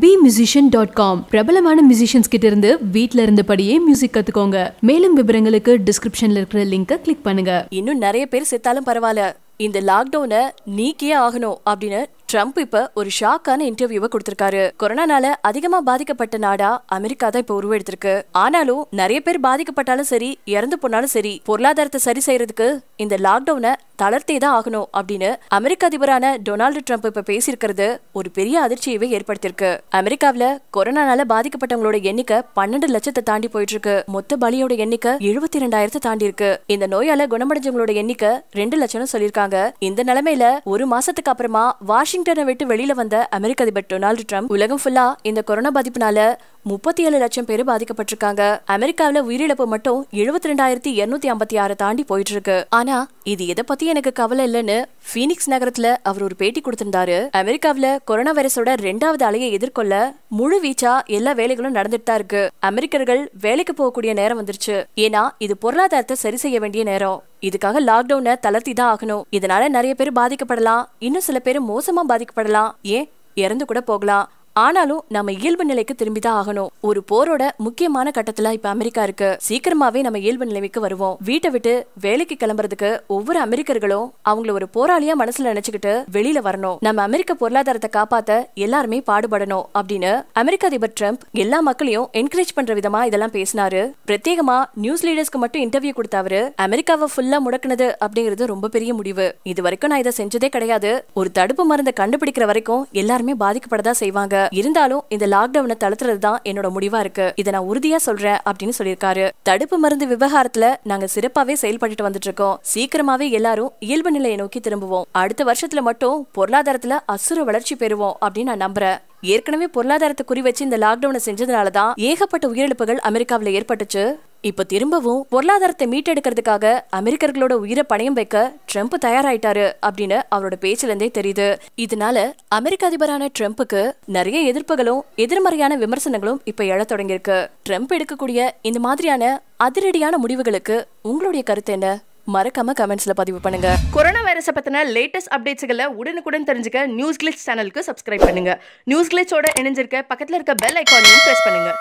B musician dot com பிரபலமான musicians கிட்ட இருந்து வீட்டில் இருந்தபடியே மியூசிக் கத்துக்கோங்க மேலும் விவரங்களுக்கு டிஸ்கிரிப்ஷன்ல இருக்கிற லிங்கை கிளிக் பண்ணுங்க இன்னும் நிறைய பேர் செத்தாலும் பரவாயில்ல இந்த லாக்டவுனை நீக்கியே ஆகணும் அப்படின்னு ட்ரம்ப் இப்ப ஒரு ஷாக்கான இன்டர்வியூவை கொடுத்திருக்காரு கொரோனானால அதிகமா பாதிக்கப்பட்ட நாடா அமெரிக்கா தான் இப்ப உருவெடுத்திருக்கு ஆனாலும் நிறைய பேர் பாதிக்கப்பட்டாலும் சரி இறந்து போனாலும் சரி பொருளாதாரத்தை சரி செய்யறதுக்கு இந்த லாக்டவுனை தளர்த்தே தான் ஆகணும் அப்படின்னு அமெரிக்க அதிபரான டொனால்டு ட்ரம்ப் இப்ப பேசியிருக்கிறது ஒரு பெரிய அதிர்ச்சியவே ஏற்படுத்தியிருக்கு அமெரிக்காவில கொரோனானால பாதிக்கப்பட்டவங்களோட எண்ணிக்கை பன்னெண்டு லட்சத்தை தாண்டி போயிட்டு இருக்கு மொத்த பலியோட எண்ணிக்கை எழுபத்தி ரெண்டாயிரத்தை தாண்டி இருக்கு இந்த நோயால குணமடைஞ்சவங்களோட எண்ணிக்கை ரெண்டு லட்சம் சொல்லியிருக்காங்க இந்த நிலைமையில ஒரு மாசத்துக்கு அப்புறமா வாஷிங்டனை விட்டு வெளியில வந்த அமெரிக்க அதிபர் டொனால்டு ட்ரம்ப் உலகம் ஃபுல்லா இந்த கொரோனா பாதிப்புனால முப்பத்தி ஏழு லட்சம் பேர் பாதிக்கப்பட்டிருக்காங்க அமெரிக்காவில உயிரிழப்பு மட்டும் எழுபத்தி ரெண்டாயிரத்தி எண்ணூத்தி ஐம்பத்தி ஆறு தாண்டி போயிட்டு இருக்கு ஆனா இது எதை பத்தி எனக்கு கவலை இல்லைன்னு பீனிக்ஸ் நகரத்துல அவர் ஒரு பேட்டி கொடுத்திருந்தாரு அமெரிக்காவில கொரோனா வைரஸோட ரெண்டாவது அலையை எதிர்கொள்ள முழு வீச்சா எல்லா வேலைகளும் நடந்துட்டு தான் இருக்கு அமெரிக்கர்கள் வேலைக்கு போகக்கூடிய நேரம் வந்துருச்சு ஏன்னா இது பொருளாதாரத்தை சரி செய்ய வேண்டிய நேரம் இதுக்காக லாக்டவுனை தளர்த்தி தான் ஆகணும் இதனால நிறைய பேர் பாதிக்கப்படலாம் இன்னும் சில பேர் மோசமா பாதிக்கப்படலாம் ஏன் இறந்து கூட போகலாம் ஆனாலும் நம்ம இயல்பு நிலைக்கு திரும்பி தான் ஆகணும் ஒரு போரோட முக்கியமான கட்டத்துல இப்ப அமெரிக்கா இருக்கு சீக்கிரமாவே நம்ம இயல்பு நிலைமைக்கு வருவோம் வீட்டை விட்டு வேலைக்கு கிளம்புறதுக்கு ஒவ்வொரு அமெரிக்கர்களும் அவங்கள ஒரு போராளியா மனசுல நினைச்சுக்கிட்டு வெளியில வரணும் நம்ம அமெரிக்க பொருளாதாரத்தை காப்பாத்த எல்லாருமே பாடுபடணும் அப்படின்னு அமெரிக்க அதிபர் ட்ரம்ப் எல்லா மக்களையும் என்கரேஜ் பண்ற விதமா இதெல்லாம் பேசினாரு பிரத்யேகமா நியூஸ் லீடர்ஸ்க்கு மட்டும் இன்டர்வியூ கொடுத்தாரு அமெரிக்காவை ஃபுல்லா முடக்குனது அப்படிங்கிறது ரொம்ப பெரிய முடிவு இது வரைக்கும் நான் இதை செஞ்சதே கிடையாது ஒரு தடுப்பு மருந்தை கண்டுபிடிக்கிற வரைக்கும் எல்லாருமே பாதிக்கப்படதா செய்வாங்க இருந்தாலும் இந்த லாக்டவுனை தளர்த்துறது தான் என்னோட முடிவா இருக்கு இதை நான் உறுதியா சொல்றேன் அப்படின்னு சொல்லியிருக்காரு தடுப்பு மருந்து விவகாரத்துல நாங்க சிறப்பாவே செயல்பட்டு வந்துட்டு இருக்கோம் சீக்கிரமாவே எல்லாரும் இயல்பு நிலையை நோக்கி திரும்புவோம் அடுத்த வருஷத்துல மட்டும் பொருளாதாரத்துல அசுர வளர்ச்சி பெறுவோம் அப்படின்னு நான் நம்புறேன் ஏற்கனவே பொருளாதாரத்தை குறி வச்சு இந்த லாக்டவுனை செஞ்சதுனால தான் ஏகப்பட்ட உயிரிழப்புகள் அமெரிக்காவில் ஏற்பட்டுச்சு இப்போ திரும்பவும் பொருளாதாரத்தை மீட்டெடுக்கிறதுக்காக அமெரிக்கர்களோட உயிரை பணயம் வைக்க ட்ரம்ப் தயாராயிட்டாரு அப்படின்னு அவரோட பேச்சிலிருந்தே தெரியுது இதனால அமெரிக்க அதிபரான ட்ரம்ப்புக்கு நிறைய எதிர்ப்புகளும் எதிர்மறையான விமர்சனங்களும் இப்ப எழத் தொடங்கியிருக்கு ட்ரம்ப் எடுக்கக்கூடிய இந்த மாதிரியான அதிரடியான முடிவுகளுக்கு உங்களுடைய கருத்து என்ன மறக்காம கமெண்ட்ஸ்ல பதிவு பண்ணுங்க கொரோனா வைரஸை பத்தின லேட்டஸ்ட் அப்டேட்ஸ்களை உடனுக்குடன் தெரிஞ்சுக்க நியூஸ் கிளிக்ஸ் சேனலுக்கு சப்ஸ்கிரைப் பண்ணுங்க நியூஸ் கிளிக்ஸோட இணைஞ்சிருக்க பக்கத்துல இருக்க பெல் ஐக்கானையும் பிரஸ் பண்ணுங்க